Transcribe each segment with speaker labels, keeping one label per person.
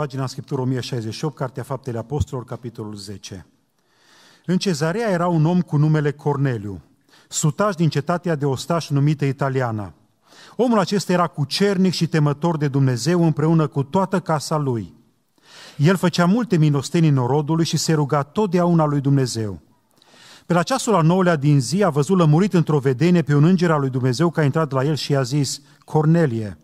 Speaker 1: pagina Scriptură 1068, Cartea Faptele Apostolilor, capitolul 10. În cezarea era un om cu numele Corneliu, sutaș din cetatea de ostaș numită Italiana. Omul acesta era cucernic și temător de Dumnezeu împreună cu toată casa lui. El făcea multe minostenii norodului și se ruga totdeauna lui Dumnezeu. Pe la ceasul al nouălea din zi a văzut lămurit într-o vedenie pe un înger al lui Dumnezeu care a intrat la el și i-a zis, Cornelie,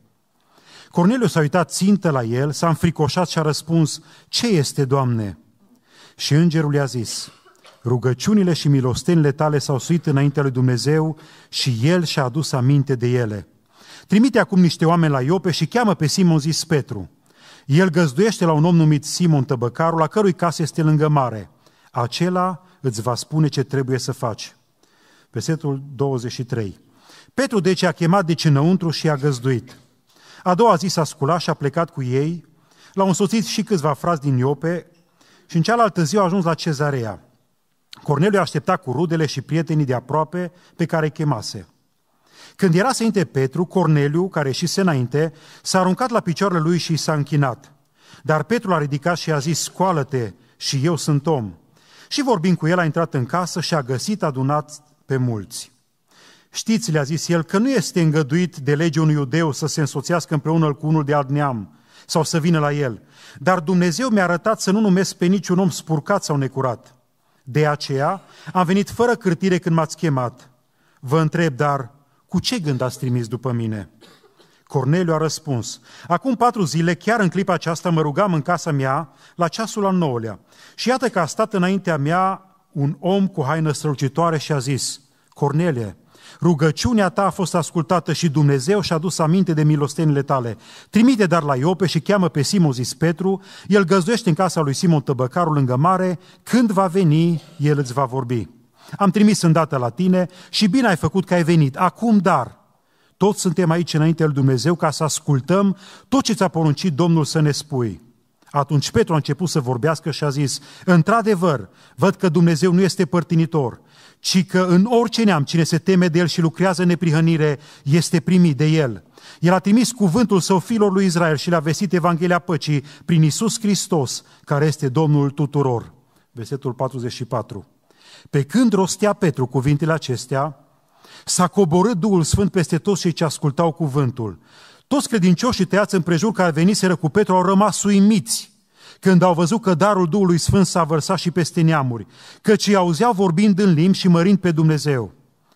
Speaker 1: Corneliu s-a uitat țintă la el, s-a înfricoșat și a răspuns, Ce este, Doamne? Și îngerul i-a zis, Rugăciunile și milostenile tale s-au suit înaintea lui Dumnezeu și el și-a adus aminte de ele. Trimite acum niște oameni la Iope și cheamă pe Simon zis Petru. El găzduiește la un om numit Simon Tăbăcarul, la cărui casă este lângă mare. Acela îți va spune ce trebuie să faci. Versetul 23. Petru deci a chemat deci înăuntru și a găzduit. A doua zi s-a sculat și a plecat cu ei, l-au însoțit și câțiva frați din Iope și în cealaltă zi au ajuns la cezarea. Corneliu aștepta cu rudele și prietenii de aproape pe care îi chemase. Când era să intre Petru, Corneliu, care și se înainte, s-a aruncat la picioarele lui și s-a închinat. Dar Petru l-a ridicat și a zis, scoală-te și eu sunt om. Și vorbind cu el, a intrat în casă și a găsit adunat pe mulți. Știți, le-a zis el, că nu este îngăduit de lege unui iudeu să se însoțească împreună cu unul de alt neam sau să vină la el. Dar Dumnezeu mi-a arătat să nu numesc pe niciun om spurcat sau necurat. De aceea am venit fără cârtire când m-ați chemat. Vă întreb, dar cu ce gând ați trimis după mine? Corneliu a răspuns, acum patru zile, chiar în clipa aceasta, mă rugam în casa mea la ceasul al nouălea. Și iată că a stat înaintea mea un om cu haină strălucitoare și a zis, Cornelie, Rugăciunea ta a fost ascultată și Dumnezeu și-a dus aminte de milostenile tale. Trimite dar la Iope și cheamă pe Simon zis Petru, el găzduiește în casa lui Simon Tăbăcarul lângă mare, când va veni, el îți va vorbi. Am trimis îndată la tine și bine ai făcut că ai venit. Acum dar, toți suntem aici înaintea lui Dumnezeu ca să ascultăm tot ce ți-a poruncit Domnul să ne spui. Atunci Petru a început să vorbească și a zis, într-adevăr, văd că Dumnezeu nu este părtinitor, ci că în orice neam cine se teme de el și lucrează în neprihănire este primit de el. El a trimis cuvântul său fiilor lui Israel și le-a vestit Evanghelia păcii prin Isus Hristos, care este Domnul tuturor. Versetul 44. Pe când rostea Petru cuvintele acestea, s-a coborât Duhul Sfânt peste toți cei ce ascultau cuvântul. Toți credincioșii tăiați împrejur care veniseră cu Petru au rămas uimiți când au văzut că darul Duhului Sfânt s-a vărsat și peste neamuri, căci îi auzeau vorbind în limbi și mărind pe Dumnezeu.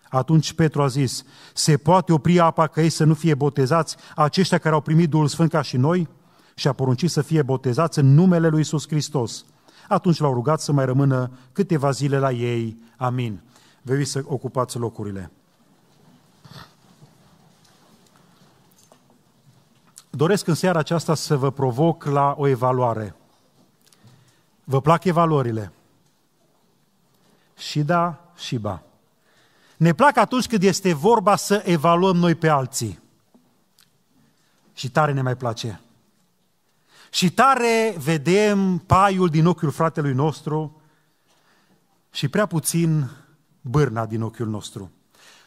Speaker 1: Atunci Petru a zis, se poate opri apa ca ei să nu fie botezați aceștia care au primit Duhul Sfânt ca și noi? Și a poruncit să fie botezați în numele lui Iisus Hristos. Atunci l-au rugat să mai rămână câteva zile la ei. Amin. Vei să ocupați locurile. Doresc în seara aceasta să vă provoc la o evaluare. Vă plac evaluările. Și da, și ba. Ne plac atunci când este vorba să evaluăm noi pe alții. Și tare ne mai place. Și tare vedem paiul din ochiul fratelui nostru și prea puțin bârna din ochiul nostru.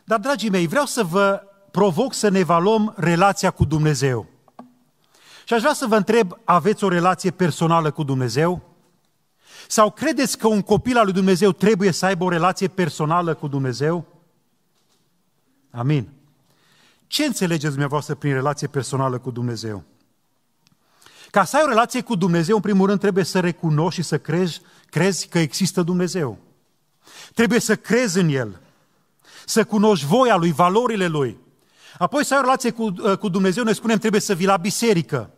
Speaker 1: Dar, dragii mei, vreau să vă provoc să ne evaluăm relația cu Dumnezeu. Și aș vrea să vă întreb, aveți o relație personală cu Dumnezeu? Sau credeți că un copil al lui Dumnezeu trebuie să aibă o relație personală cu Dumnezeu? Amin. Ce înțelegeți dumneavoastră prin relație personală cu Dumnezeu? Ca să ai o relație cu Dumnezeu, în primul rând trebuie să recunoști și să crezi, crezi că există Dumnezeu. Trebuie să crezi în El, să cunoști voia Lui, valorile Lui. Apoi să ai o relație cu, uh, cu Dumnezeu, noi spunem trebuie să vii la biserică.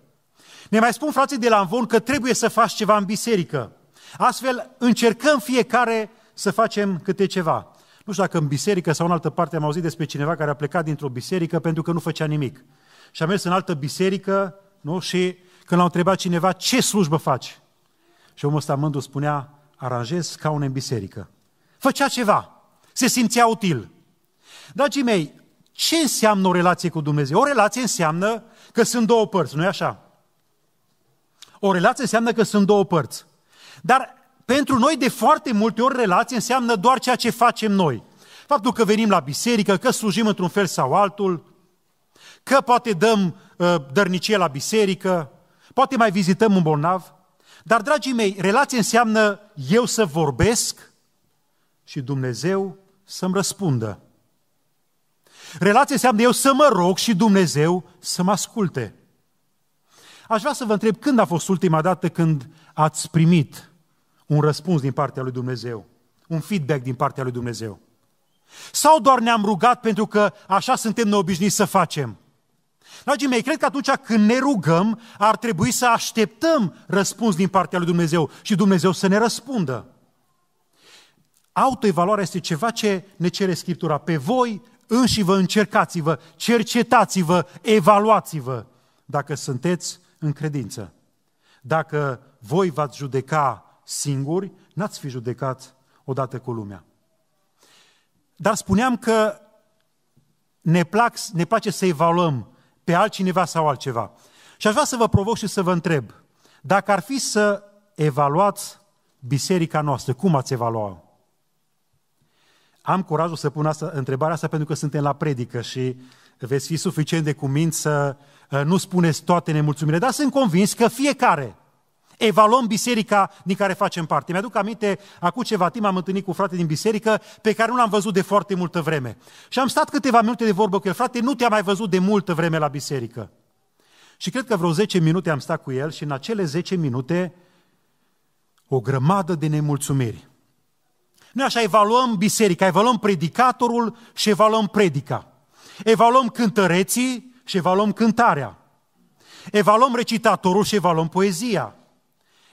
Speaker 1: Ne mai spun frații de la Anvon că trebuie să faci ceva în biserică. Astfel, încercăm fiecare să facem câte ceva. Nu știu dacă în biserică sau în altă parte am auzit despre cineva care a plecat dintr-o biserică pentru că nu făcea nimic. Și a mers în altă biserică nu? și când l au întrebat cineva ce slujbă faci, și omul ăsta mândru spunea, aranjez scaune în biserică. Făcea ceva, se simțea util. Dragii mei, ce înseamnă o relație cu Dumnezeu? O relație înseamnă că sunt două părți, nu e așa? O relație înseamnă că sunt două părți. Dar pentru noi de foarte multe ori relație înseamnă doar ceea ce facem noi. Faptul că venim la biserică, că slujim într-un fel sau altul, că poate dăm uh, dărnicie la biserică, poate mai vizităm un bolnav. Dar, dragii mei, relație înseamnă eu să vorbesc și Dumnezeu să-mi răspundă. Relație înseamnă eu să mă rog și Dumnezeu să mă asculte. Aș vrea să vă întreb când a fost ultima dată când ați primit un răspuns din partea lui Dumnezeu, un feedback din partea lui Dumnezeu? Sau doar ne-am rugat pentru că așa suntem neobișnuiți să facem? Dragii mei, cred că atunci când ne rugăm, ar trebui să așteptăm răspuns din partea lui Dumnezeu și Dumnezeu să ne răspundă. Autoevaluarea este ceva ce ne cere Scriptura. Pe voi înși vă încercați-vă, cercetați-vă, evaluați-vă dacă sunteți în credință. Dacă voi v-ați judeca singuri, n-ați fi judecat odată cu lumea. Dar spuneam că ne, plac, ne place să evaluăm pe altcineva sau altceva. Și aș vrea să vă provoc și să vă întreb, dacă ar fi să evaluați biserica noastră, cum ați evalua Am curajul să pun asta, întrebarea asta pentru că suntem la predică și veți fi suficient de cuminți să uh, nu spuneți toate nemulțumirile, dar sunt convins că fiecare Evaluăm biserica din care facem parte. Mi-aduc aminte, acum ceva timp am întâlnit cu frate din biserică pe care nu l-am văzut de foarte multă vreme. Și am stat câteva minute de vorbă cu el. Frate, nu te-am mai văzut de multă vreme la biserică. Și cred că vreo 10 minute am stat cu el și în acele 10 minute o grămadă de nemulțumiri. Noi așa evaluăm biserica, evaluăm predicatorul și evaluăm predica. Evaluăm cântăreții și evaluăm cântarea. Evaluăm recitatorul și evaluăm poezia.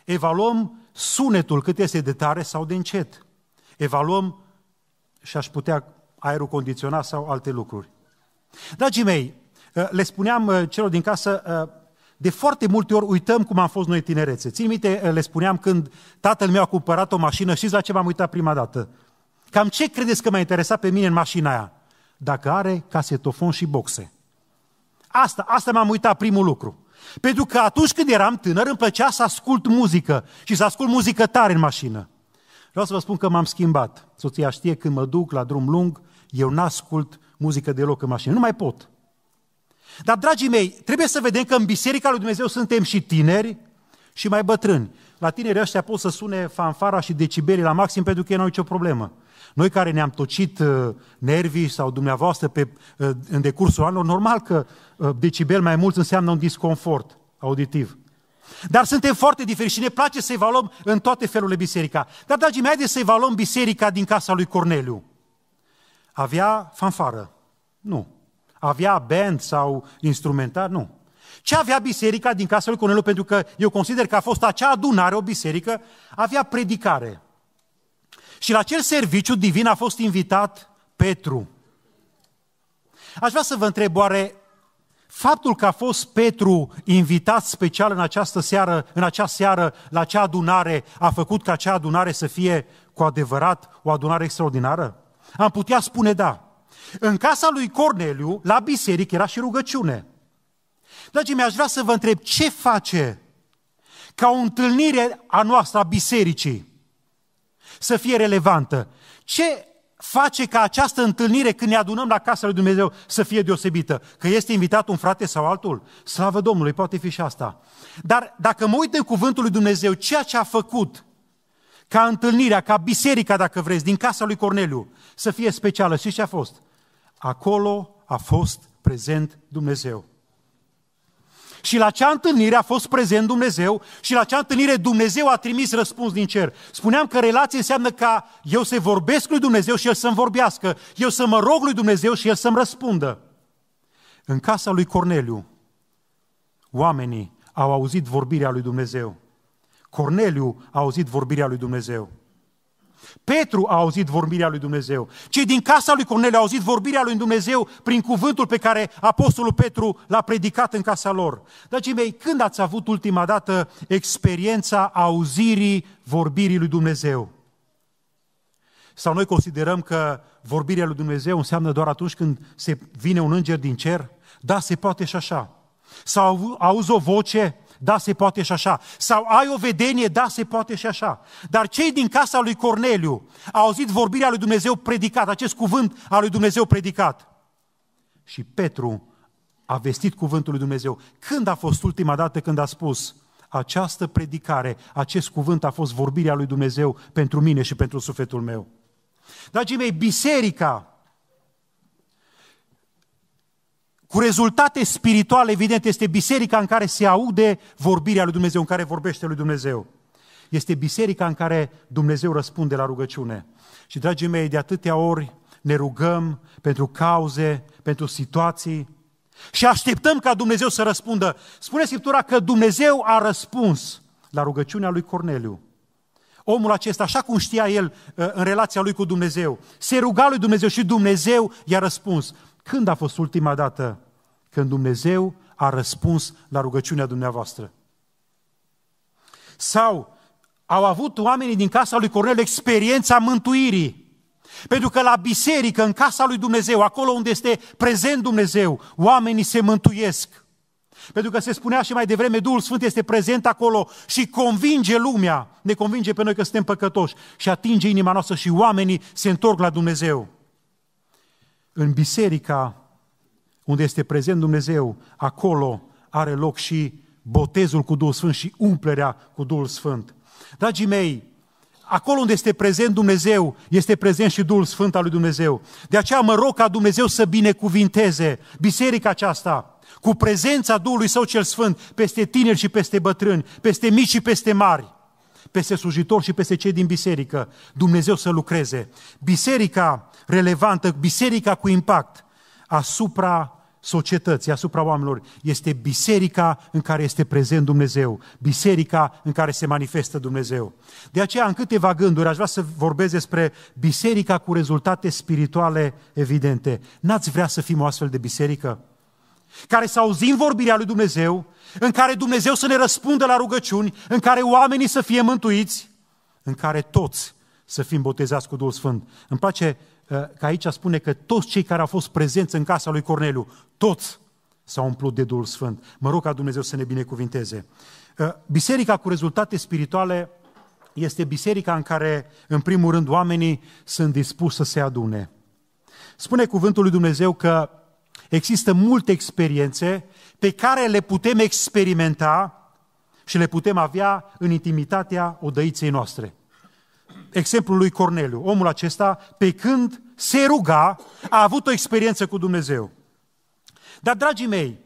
Speaker 1: Evaluăm sunetul cât este de tare sau de încet. Evaluăm și aș putea aerul condiționat sau alte lucruri. Dragii mei, ă, le spuneam ă, celor din casă, ă, de foarte multe ori uităm cum am fost noi tinerețe. Țin minte, le spuneam când tatăl meu a cumpărat o mașină, știți la ce m-am uitat prima dată? Cam ce credeți că m-a interesat pe mine în mașina aia? Dacă are casetofon și boxe. Asta, asta m-am uitat primul lucru. Pentru că atunci când eram tânăr îmi plăcea să ascult muzică și să ascult muzică tare în mașină. Vreau să vă spun că m-am schimbat. Soția știe când mă duc la drum lung, eu n-ascult muzică deloc în mașină. Nu mai pot. Dar, dragii mei, trebuie să vedem că în Biserica lui Dumnezeu suntem și tineri, și mai bătrâni. La tineri ăștia pot să sune fanfara și decibelii la maxim pentru că ei nu au nicio problemă. Noi care ne-am tocit uh, nervii sau dumneavoastră pe, uh, în decursul anilor, normal că uh, decibel mai mult înseamnă un disconfort auditiv. Dar suntem foarte diferiți și ne place să evaluăm în toate felurile biserica. Dar, dragii mei, haideți să evaluăm biserica din casa lui Corneliu. Avea fanfară? Nu. Avea band sau instrumentar? Nu. Ce avea biserica din casa lui Cornelu Pentru că eu consider că a fost acea adunare, o biserică, avea predicare. Și la acel serviciu divin a fost invitat Petru. Aș vrea să vă întreb, oare faptul că a fost Petru invitat special în această seară, în acea seară la acea adunare, a făcut ca acea adunare să fie cu adevărat o adunare extraordinară? Am putea spune da. În casa lui Corneliu, la biserică, era și rugăciune. Dragii mei, aș vrea să vă întreb ce face ca o întâlnire a noastră, a bisericii, să fie relevantă? Ce face ca această întâlnire când ne adunăm la casa lui Dumnezeu să fie deosebită? Că este invitat un frate sau altul? Slavă Domnului, poate fi și asta. Dar dacă mă uit în cuvântul lui Dumnezeu, ceea ce a făcut ca întâlnirea, ca biserica, dacă vreți, din casa lui Corneliu, să fie specială. Și ce a fost? Acolo a fost prezent Dumnezeu. Și la acea întâlnire a fost prezent Dumnezeu și la acea întâlnire Dumnezeu a trimis răspuns din cer. Spuneam că relație înseamnă ca eu să vorbesc lui Dumnezeu și El să-mi vorbească, eu să mă rog lui Dumnezeu și El să-mi răspundă. În casa lui Corneliu, oamenii au auzit vorbirea lui Dumnezeu. Corneliu a auzit vorbirea lui Dumnezeu. Petru a auzit vorbirea lui Dumnezeu. Cei din casa lui Cornel au auzit vorbirea lui Dumnezeu prin cuvântul pe care Apostolul Petru l-a predicat în casa lor. Dragii mei, când ați avut ultima dată experiența auzirii vorbirii lui Dumnezeu? Sau noi considerăm că vorbirea lui Dumnezeu înseamnă doar atunci când se vine un înger din cer? Da, se poate și așa. Sau auzi o voce, da, se poate și așa. Sau ai o vedenie, da, se poate și așa. Dar cei din casa lui Corneliu au auzit vorbirea lui Dumnezeu predicat, acest cuvânt al lui Dumnezeu predicat. Și Petru a vestit cuvântul lui Dumnezeu. Când a fost ultima dată când a spus această predicare, acest cuvânt a fost vorbirea lui Dumnezeu pentru mine și pentru sufletul meu? Dragii mei, biserica cu rezultate spirituale evidente, este biserica în care se aude vorbirea lui Dumnezeu, în care vorbește lui Dumnezeu. Este biserica în care Dumnezeu răspunde la rugăciune. Și, dragii mei, de atâtea ori ne rugăm pentru cauze, pentru situații și așteptăm ca Dumnezeu să răspundă. Spune Scriptura că Dumnezeu a răspuns la rugăciunea lui Corneliu. Omul acesta, așa cum știa el uh, în relația lui cu Dumnezeu, se ruga lui Dumnezeu și Dumnezeu i-a răspuns. Când a fost ultima dată când Dumnezeu a răspuns la rugăciunea dumneavoastră? Sau au avut oamenii din casa lui Cornel experiența mântuirii? Pentru că la biserică, în casa lui Dumnezeu, acolo unde este prezent Dumnezeu, oamenii se mântuiesc. Pentru că se spunea și mai devreme, Duhul Sfânt este prezent acolo și convinge lumea, ne convinge pe noi că suntem păcătoși și atinge inima noastră și oamenii se întorc la Dumnezeu în biserica unde este prezent Dumnezeu, acolo are loc și botezul cu Duhul Sfânt și umplerea cu Duhul Sfânt. Dragii mei, acolo unde este prezent Dumnezeu, este prezent și Duhul Sfânt al lui Dumnezeu. De aceea mă rog ca Dumnezeu să binecuvinteze biserica aceasta cu prezența Duhului Său cel Sfânt peste tineri și peste bătrâni, peste mici și peste mari, peste slujitori și peste cei din biserică. Dumnezeu să lucreze. Biserica relevantă, biserica cu impact asupra societății, asupra oamenilor, este biserica în care este prezent Dumnezeu, biserica în care se manifestă Dumnezeu. De aceea, în câteva gânduri, aș vrea să vorbesc despre biserica cu rezultate spirituale evidente. N-ați vrea să fim o astfel de biserică? Care să auzim vorbirea lui Dumnezeu, în care Dumnezeu să ne răspundă la rugăciuni, în care oamenii să fie mântuiți, în care toți să fim botezați cu Duhul Sfânt. Îmi place Eh, că aici spune că toți cei care au fost prezenți în casa lui Corneliu, toți s-au umplut de Duhul Sfânt. Mă rog ca Dumnezeu să ne binecuvinteze. Eh, biserica cu rezultate spirituale este biserica în care, în primul rând, oamenii sunt dispuși să se adune. Spune cuvântul lui Dumnezeu că există multe experiențe pe care le putem experimenta și le putem avea în intimitatea odăiței noastre exemplul lui Corneliu. Omul acesta, pe când se ruga, a avut o experiență cu Dumnezeu. Dar, dragii mei,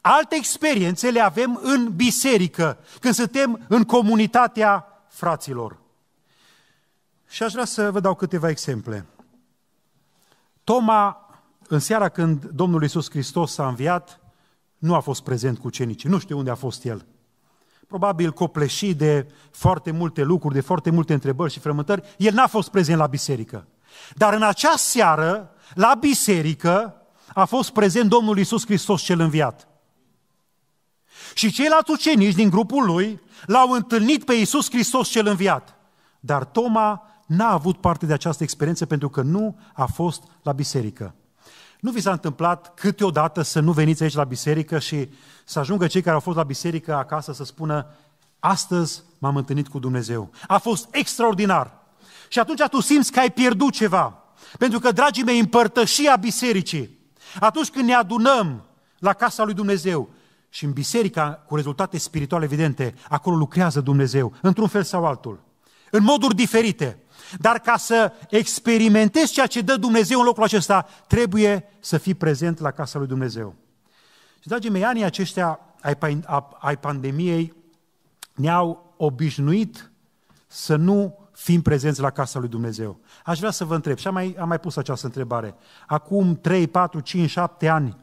Speaker 1: alte experiențe le avem în biserică, când suntem în comunitatea fraților. Și aș vrea să vă dau câteva exemple. Toma, în seara când Domnul Iisus Hristos s-a înviat, nu a fost prezent cu cenicii, Nu știu unde a fost el probabil copleșit de foarte multe lucruri, de foarte multe întrebări și frământări, el n-a fost prezent la biserică. Dar în acea seară, la biserică, a fost prezent Domnul Isus Hristos cel înviat. Și ceilalți ucenici din grupul lui l-au întâlnit pe Isus Hristos cel înviat. Dar Toma n-a avut parte de această experiență pentru că nu a fost la biserică. Nu vi s-a întâmplat câteodată să nu veniți aici la biserică și să ajungă cei care au fost la biserică acasă să spună astăzi m-am întâlnit cu Dumnezeu. A fost extraordinar. Și atunci tu simți că ai pierdut ceva. Pentru că, dragii mei, împărtășia bisericii, atunci când ne adunăm la casa lui Dumnezeu și în biserica cu rezultate spirituale evidente, acolo lucrează Dumnezeu, într-un fel sau altul, în moduri diferite. Dar ca să experimentezi ceea ce dă Dumnezeu în locul acesta, trebuie să fii prezent la casa lui Dumnezeu. Și, dragii mei, anii aceștia ai pandemiei ne-au obișnuit să nu fim prezenți la casa lui Dumnezeu. Aș vrea să vă întreb, și am mai, am mai pus această întrebare, acum 3, 4, 5, 7 ani,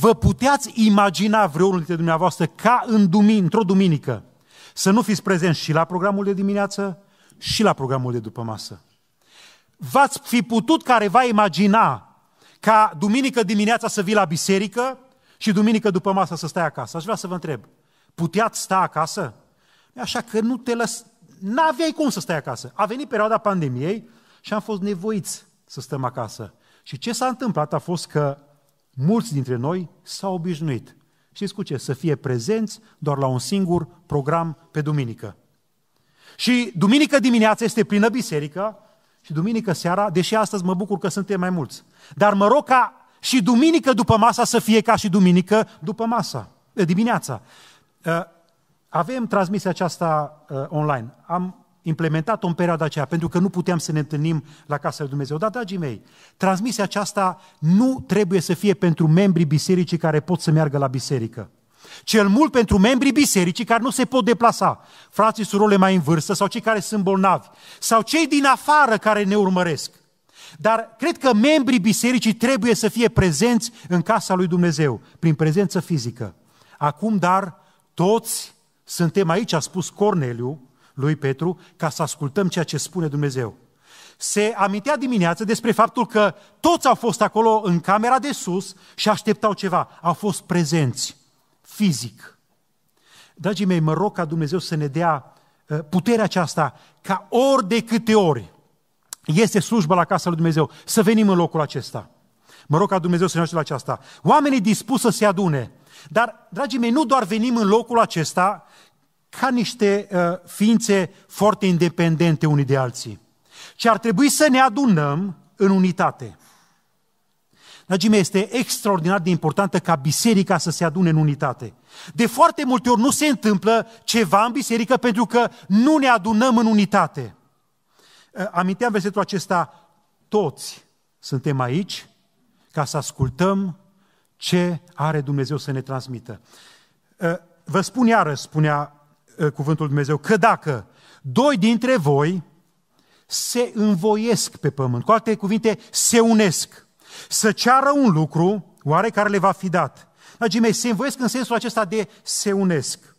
Speaker 1: vă puteați imagina vreunul dintre dumneavoastră ca în dumin, într-o duminică să nu fiți prezenți și la programul de dimineață, și la programul de după masă. V-ați fi putut careva imagina ca duminică dimineața să vii la biserică și duminică după masă să stai acasă. Aș vrea să vă întreb, puteați sta acasă? Așa că nu te lăs... N-aveai cum să stai acasă. A venit perioada pandemiei și am fost nevoiți să stăm acasă. Și ce s-a întâmplat a fost că mulți dintre noi s-au obișnuit. Știți cu ce? Să fie prezenți doar la un singur program pe duminică. Și duminică dimineața este plină biserică și duminică seara, deși astăzi mă bucur că suntem mai mulți. Dar mă rog ca și duminică după masa să fie ca și duminică după masa, dimineața. Uh, avem transmisia aceasta uh, online. Am implementat-o în perioada aceea, pentru că nu puteam să ne întâlnim la Casa lui Dumnezeu. Dar, dragii mei, transmisia aceasta nu trebuie să fie pentru membrii bisericii care pot să meargă la biserică cel mult pentru membrii bisericii care nu se pot deplasa, frații, surorile mai în vârstă sau cei care sunt bolnavi, sau cei din afară care ne urmăresc. Dar cred că membrii bisericii trebuie să fie prezenți în casa lui Dumnezeu, prin prezență fizică. Acum, dar, toți suntem aici, a spus Corneliu lui Petru, ca să ascultăm ceea ce spune Dumnezeu. Se amintea dimineață despre faptul că toți au fost acolo în camera de sus și așteptau ceva. Au fost prezenți fizic. Dragii mei, mă rog ca Dumnezeu să ne dea uh, puterea aceasta ca ori de câte ori este slujba la casa lui Dumnezeu, să venim în locul acesta. Mă rog ca Dumnezeu să ne ajute la aceasta. Oamenii dispuși să se adune. Dar, dragii mei, nu doar venim în locul acesta ca niște uh, ființe foarte independente unii de alții, ci ar trebui să ne adunăm în unitate. Dragii mei, este extraordinar de importantă ca biserica să se adune în unitate. De foarte multe ori nu se întâmplă ceva în biserică pentru că nu ne adunăm în unitate. Eh, aminteam versetul acesta, toți suntem aici ca să ascultăm ce are Dumnezeu să ne transmită. Eh, vă spun iară, spunea eh, cuvântul Dumnezeu, că dacă doi dintre voi se învoiesc pe pământ, cu alte cuvinte, se unesc, să ceară un lucru, oare care le va fi dat. Dragii mei, se învoiesc în sensul acesta de se unesc.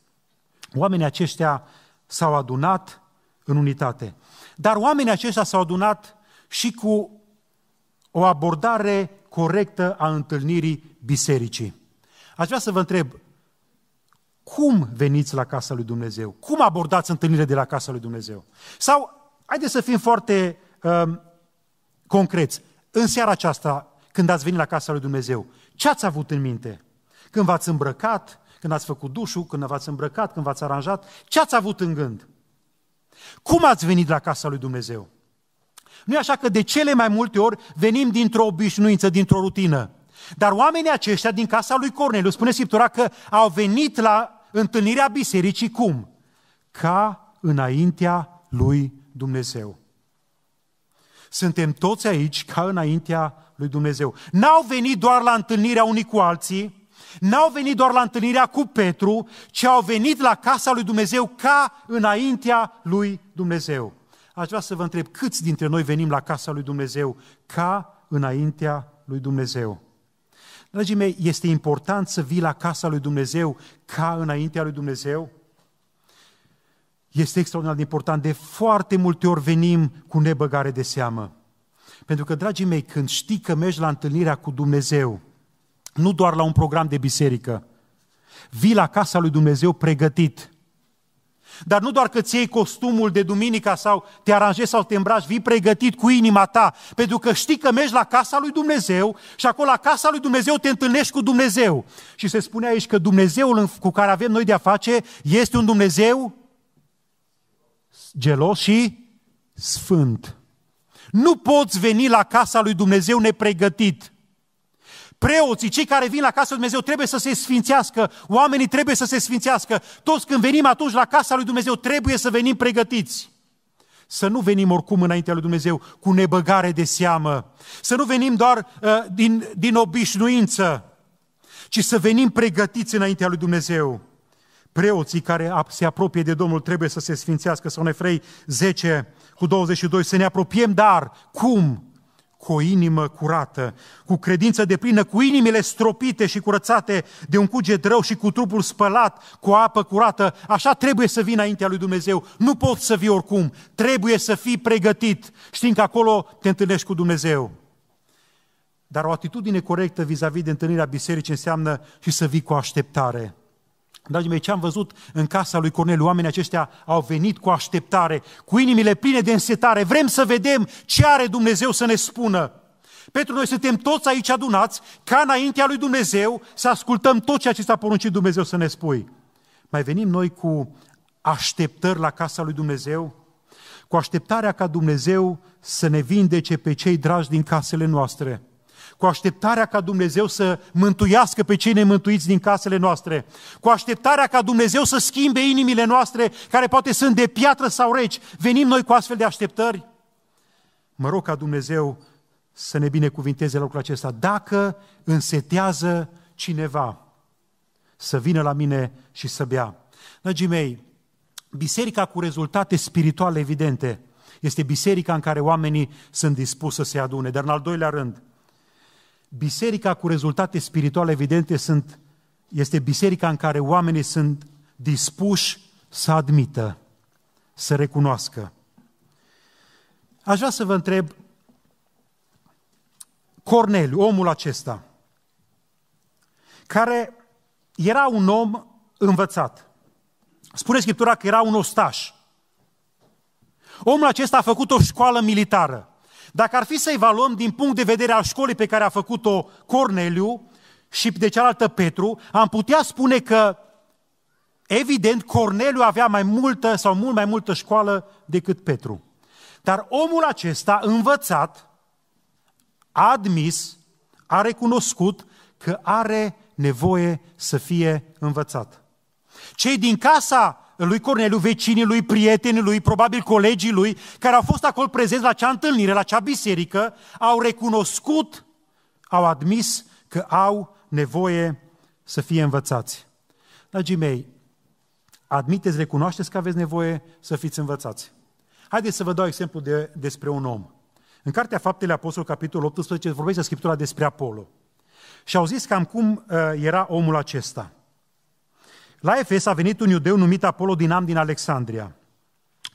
Speaker 1: Oamenii aceștia s-au adunat în unitate. Dar oamenii aceștia s-au adunat și cu o abordare corectă a întâlnirii bisericii. Aș vrea să vă întreb, cum veniți la casa lui Dumnezeu? Cum abordați întâlnirea de la casa lui Dumnezeu? Sau, haideți să fim foarte uh, concreți, în seara aceasta când ați venit la casa lui Dumnezeu? Ce ați avut în minte? Când v-ați îmbrăcat, când ați făcut dușul, când v-ați îmbrăcat, când v-ați aranjat, ce ați avut în gând? Cum ați venit la casa lui Dumnezeu? Nu e așa că de cele mai multe ori venim dintr-o obișnuință, dintr-o rutină. Dar oamenii aceștia din casa lui Corneliu, spune Scriptura că au venit la întâlnirea bisericii cum? Ca înaintea lui Dumnezeu. Suntem toți aici ca înaintea lui Dumnezeu. N-au venit doar la întâlnirea unii cu alții, n-au venit doar la întâlnirea cu Petru, ci au venit la casa lui Dumnezeu ca înaintea lui Dumnezeu. Aș vrea să vă întreb câți dintre noi venim la casa lui Dumnezeu ca înaintea lui Dumnezeu. Dragii mei, este important să vii la casa lui Dumnezeu ca înaintea lui Dumnezeu? Este extraordinar de important. De foarte multe ori venim cu nebăgare de seamă. Pentru că, dragii mei, când știi că mergi la întâlnirea cu Dumnezeu, nu doar la un program de biserică, vii la casa lui Dumnezeu pregătit. Dar nu doar că ți iei costumul de duminica sau te aranjezi sau te îmbraci, vii pregătit cu inima ta, pentru că știi că mergi la casa lui Dumnezeu și acolo la casa lui Dumnezeu te întâlnești cu Dumnezeu. Și se spune aici că Dumnezeul cu care avem noi de-a face este un Dumnezeu gelos și sfânt. Nu poți veni la casa lui Dumnezeu nepregătit. Preoții, cei care vin la casa lui Dumnezeu, trebuie să se sfințească. Oamenii trebuie să se sfințească. Toți când venim atunci la casa lui Dumnezeu, trebuie să venim pregătiți. Să nu venim oricum înaintea lui Dumnezeu cu nebăgare de seamă. Să nu venim doar uh, din, din obișnuință, ci să venim pregătiți înaintea lui Dumnezeu. Preoții care se apropie de Domnul trebuie să se sfințească. Sau Nefrei 10, cu 22, să ne apropiem, dar cum? Cu o inimă curată, cu credință de plină, cu inimile stropite și curățate de un cuget rău și cu trupul spălat, cu apă curată, așa trebuie să vii înaintea lui Dumnezeu. Nu poți să vii oricum, trebuie să fii pregătit, știind că acolo te întâlnești cu Dumnezeu. Dar o atitudine corectă vis-a-vis de întâlnirea bisericii înseamnă și să vii cu așteptare. Dragii mei, ce am văzut în casa lui Corneliu, oamenii aceștia au venit cu așteptare, cu inimile pline de însetare. Vrem să vedem ce are Dumnezeu să ne spună. Pentru noi suntem toți aici adunați ca înaintea lui Dumnezeu să ascultăm tot ceea ce s-a poruncit Dumnezeu să ne spui. Mai venim noi cu așteptări la casa lui Dumnezeu? Cu așteptarea ca Dumnezeu să ne vindece pe cei dragi din casele noastre – cu așteptarea ca Dumnezeu să mântuiască pe cei nemântuiți din casele noastre, cu așteptarea ca Dumnezeu să schimbe inimile noastre, care poate sunt de piatră sau reci. Venim noi cu astfel de așteptări? Mă rog ca Dumnezeu să ne binecuvinteze lucrul acesta. Dacă însetează cineva să vină la mine și să bea. Dragii mei, biserica cu rezultate spirituale evidente este biserica în care oamenii sunt dispuși să se adune. Dar în al doilea rând, biserica cu rezultate spirituale evidente sunt, este biserica în care oamenii sunt dispuși să admită, să recunoască. Aș vrea să vă întreb, Cornel, omul acesta, care era un om învățat. Spune Scriptura că era un ostaș. Omul acesta a făcut o școală militară. Dacă ar fi să evaluăm din punct de vedere al școlii pe care a făcut-o Corneliu și de cealaltă Petru, am putea spune că, evident, Corneliu avea mai multă sau mult mai multă școală decât Petru. Dar omul acesta, învățat, a admis, a recunoscut că are nevoie să fie învățat. Cei din casa lui Corneliu, vecinii lui, prietenii lui, probabil colegii lui, care au fost acolo prezenți la cea întâlnire, la cea biserică, au recunoscut, au admis că au nevoie să fie învățați. Dragii mei, admiteți, recunoașteți că aveți nevoie să fiți învățați. Haideți să vă dau exemplu de, despre un om. În Cartea Faptele Apostol, capitolul 18, vorbește Scriptura despre Apollo. Și au zis cam cum uh, era omul acesta – la Efes a venit un iudeu numit Apolo din Alexandria.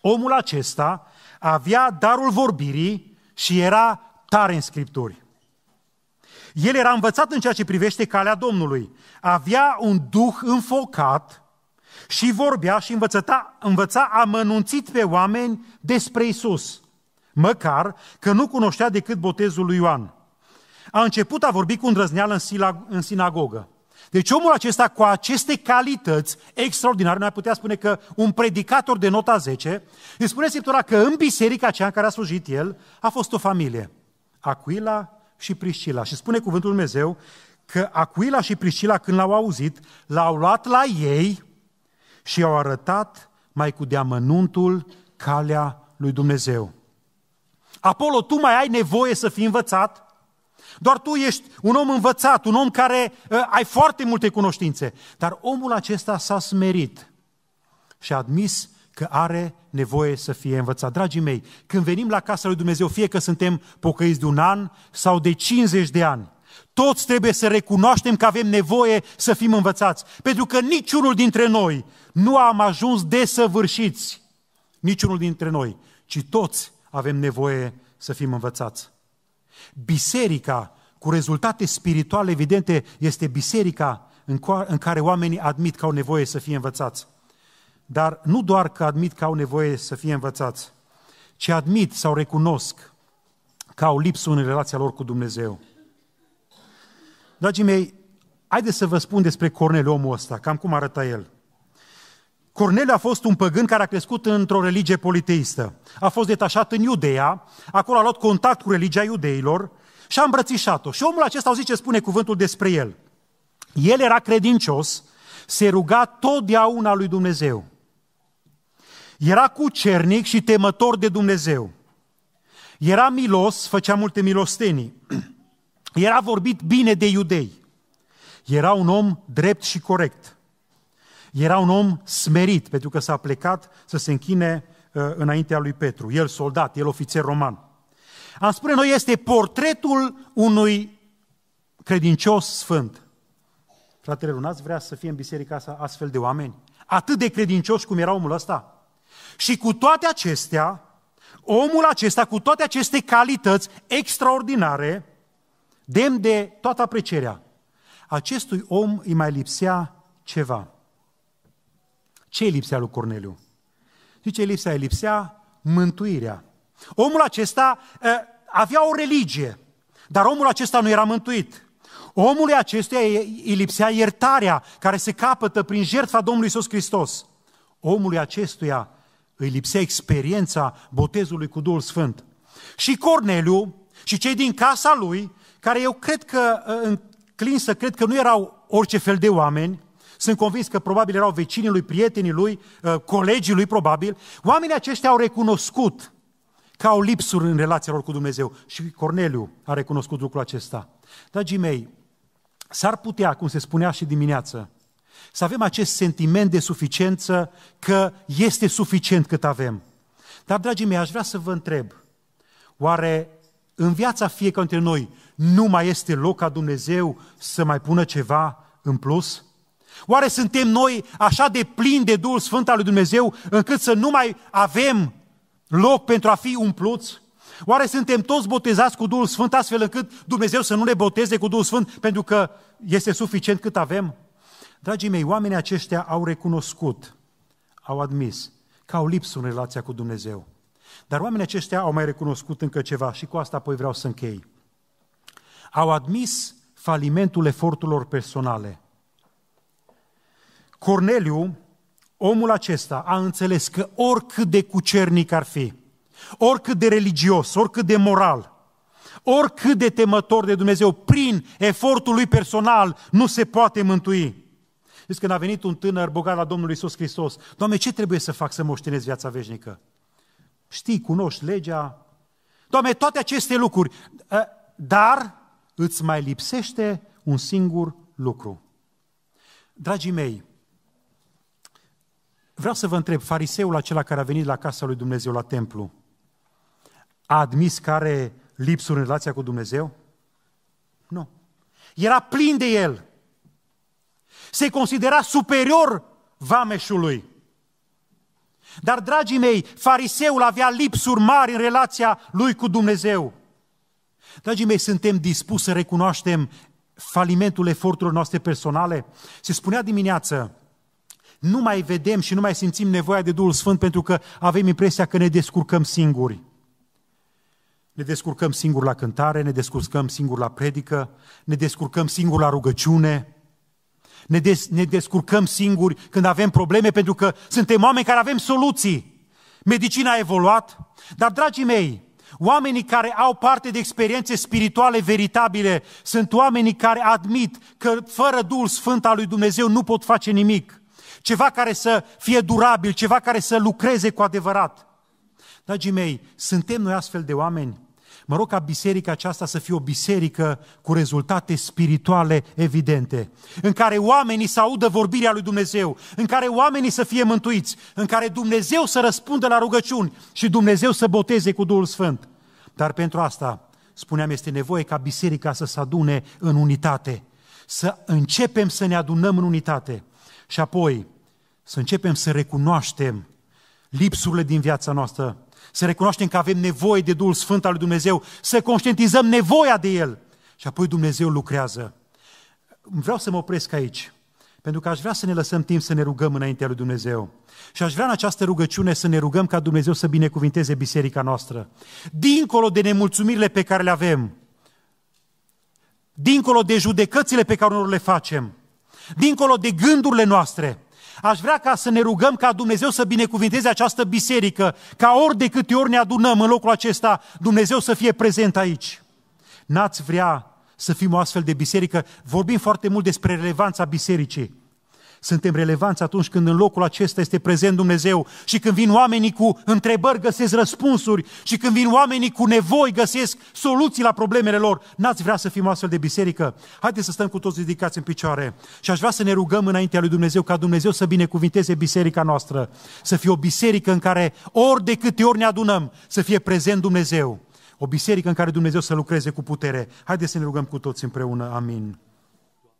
Speaker 1: Omul acesta avea darul vorbirii și era tare în Scripturi. El era învățat în ceea ce privește calea Domnului. Avea un duh înfocat și vorbea și învățăta, învăța amănunțit pe oameni despre Isus, măcar că nu cunoștea decât botezul lui Ioan. A început a vorbi cu îndrăzneală în, silag- în sinagogă. Deci omul acesta cu aceste calități extraordinare, noi putea spune că un predicator de nota 10, îi spune Scriptura că în biserica aceea în care a slujit el, a fost o familie, Aquila și Priscila. Și spune cuvântul Dumnezeu că Aquila și Priscila, când l-au auzit, l-au luat la ei și i-au arătat mai cu deamănuntul calea lui Dumnezeu. Apolo, tu mai ai nevoie să fii învățat? Doar tu ești un om învățat, un om care uh, ai foarte multe cunoștințe. Dar omul acesta s-a smerit și a admis că are nevoie să fie învățat. Dragii mei, când venim la casa lui Dumnezeu, fie că suntem pocăiți de un an sau de 50 de ani, toți trebuie să recunoaștem că avem nevoie să fim învățați. Pentru că niciunul dintre noi nu am ajuns desăvârșiți. Niciunul dintre noi, ci toți avem nevoie să fim învățați. Biserica cu rezultate spirituale evidente este biserica în care oamenii admit că au nevoie să fie învățați. Dar nu doar că admit că au nevoie să fie învățați, ci admit sau recunosc că au lipsă în relația lor cu Dumnezeu. Dragii mei, haideți să vă spun despre Cornel, omul ăsta, cam cum arăta el. Cornel a fost un păgân care a crescut într-o religie politeistă. A fost detașat în Iudeea, acolo a luat contact cu religia iudeilor și a îmbrățișat-o. Și omul acesta auzi ce spune cuvântul despre el. El era credincios, se ruga totdeauna lui Dumnezeu. Era cucernic și temător de Dumnezeu. Era milos, făcea multe milostenii. Era vorbit bine de iudei. Era un om drept și corect era un om smerit, pentru că s-a plecat să se închine uh, înaintea lui Petru. El soldat, el ofițer roman. Am spune noi, este portretul unui credincios sfânt. Fratele Lunaț vrea să fie în biserica asta astfel de oameni, atât de credincioși cum era omul ăsta. Și cu toate acestea, omul acesta, cu toate aceste calități extraordinare, demn de toată aprecierea, acestui om îi mai lipsea ceva. Ce-i lipsea lui Corneliu? Zice, lipsea, lipsea mântuirea. Omul acesta uh, avea o religie, dar omul acesta nu era mântuit. Omul acestuia îi lipsea iertarea care se capătă prin jertfa Domnului Isus Hristos. Omul acestuia îi lipsea experiența botezului cu Duhul Sfânt. Și Corneliu și cei din casa lui, care eu cred că înclin să cred că nu erau orice fel de oameni, sunt convins că probabil erau vecinii lui, prietenii lui, uh, colegii lui probabil. Oamenii aceștia au recunoscut că au lipsuri în relația lor cu Dumnezeu. Și Corneliu a recunoscut lucrul acesta. Dragii mei, s-ar putea, cum se spunea și dimineață, să avem acest sentiment de suficiență că este suficient cât avem. Dar, dragii mei, aș vrea să vă întreb, oare în viața fiecare dintre noi nu mai este loc ca Dumnezeu să mai pună ceva în plus? Oare suntem noi așa de plini de Duhul Sfânt al lui Dumnezeu încât să nu mai avem loc pentru a fi umpluți? Oare suntem toți botezați cu Duhul Sfânt astfel încât Dumnezeu să nu ne boteze cu Duhul Sfânt pentru că este suficient cât avem? Dragii mei, oamenii aceștia au recunoscut, au admis că au lipsă în relația cu Dumnezeu. Dar oamenii aceștia au mai recunoscut încă ceva și cu asta apoi vreau să închei. Au admis falimentul eforturilor personale – Corneliu, omul acesta, a înțeles că oricât de cucernic ar fi, oricât de religios, oricât de moral, oricât de temător de Dumnezeu, prin efortul lui personal nu se poate mântui. Deci când a venit un tânăr bogat la Domnul Isus Hristos, Doamne, ce trebuie să fac să moștenez viața veșnică? Știi, cunoști legea. Doamne, toate aceste lucruri. Dar îți mai lipsește un singur lucru. Dragii mei, Vreau să vă întreb, fariseul acela care a venit la casa lui Dumnezeu, la templu, a admis că are lipsuri în relația cu Dumnezeu? Nu. Era plin de el. Se considera superior vameșului. Dar, dragii mei, fariseul avea lipsuri mari în relația lui cu Dumnezeu. Dragii mei, suntem dispuși să recunoaștem falimentul eforturilor noastre personale? Se spunea dimineață, nu mai vedem și nu mai simțim nevoia de Duhul Sfânt pentru că avem impresia că ne descurcăm singuri. Ne descurcăm singur la cântare, ne descurcăm singur la predică, ne descurcăm singur la rugăciune, ne, des, ne descurcăm singuri când avem probleme pentru că suntem oameni care avem soluții. Medicina a evoluat, dar dragii mei, Oamenii care au parte de experiențe spirituale veritabile sunt oamenii care admit că fără Duhul Sfânt al lui Dumnezeu nu pot face nimic ceva care să fie durabil, ceva care să lucreze cu adevărat. Dragii mei, suntem noi astfel de oameni? Mă rog ca biserica aceasta să fie o biserică cu rezultate spirituale evidente, în care oamenii să audă vorbirea lui Dumnezeu, în care oamenii să fie mântuiți, în care Dumnezeu să răspundă la rugăciuni și Dumnezeu să boteze cu Duhul Sfânt. Dar pentru asta, spuneam, este nevoie ca biserica să se adune în unitate, să începem să ne adunăm în unitate. Și apoi, să începem să recunoaștem lipsurile din viața noastră, să recunoaștem că avem nevoie de Duhul Sfânt al lui Dumnezeu, să conștientizăm nevoia de El și apoi Dumnezeu lucrează. Vreau să mă opresc aici, pentru că aș vrea să ne lăsăm timp să ne rugăm înaintea lui Dumnezeu. Și aș vrea în această rugăciune să ne rugăm ca Dumnezeu să binecuvinteze biserica noastră. Dincolo de nemulțumirile pe care le avem, dincolo de judecățile pe care noi le facem, dincolo de gândurile noastre, Aș vrea ca să ne rugăm ca Dumnezeu să binecuvinteze această biserică, ca ori de câte ori ne adunăm în locul acesta, Dumnezeu să fie prezent aici. N-ați vrea să fim o astfel de biserică? Vorbim foarte mult despre relevanța bisericii. Suntem relevanți atunci când în locul acesta este prezent Dumnezeu și când vin oamenii cu întrebări, găsesc răspunsuri și când vin oamenii cu nevoi, găsesc soluții la problemele lor. N-ați vrea să fim astfel de biserică? Haideți să stăm cu toți ridicați în picioare și aș vrea să ne rugăm înaintea lui Dumnezeu ca Dumnezeu să binecuvinteze biserica noastră, să fie o biserică în care ori de câte ori ne adunăm, să fie prezent Dumnezeu. O biserică în care Dumnezeu să lucreze cu putere. Haideți să ne rugăm cu toți împreună. Amin.